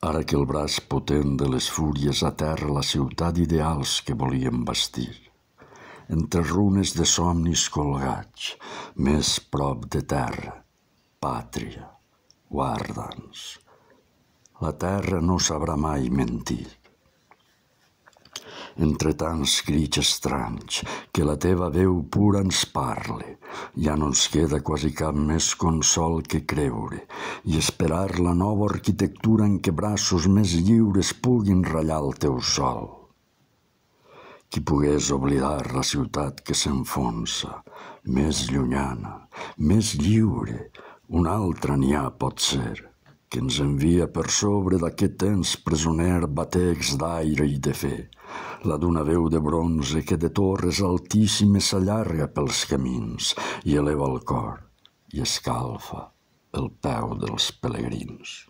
ara que el braç potent de les fúries aterra la ciutat ideals que volíem vestir. Entre runes de somnis colgats, més prop de terra, pàtria, guarda'ns. La terra no sabrà mai mentir entre tants crits estranys, que la teva veu pura ens parle. Ja no ens queda quasi cap més consol que creure i esperar la nova arquitectura en què braços més lliures puguin ratllar el teu sol. Qui pogués oblidar la ciutat que s'enfonsa, més llunyana, més lliure, un altra n'hi ha, pot ser, que ens envia per sobre d'aquest temps presoner batecs d'aire i de fer, la d'una veu de bronze que de torres altíssimes s'allarga pels camins i eleva el cor i escalfa el peu dels pelegrins.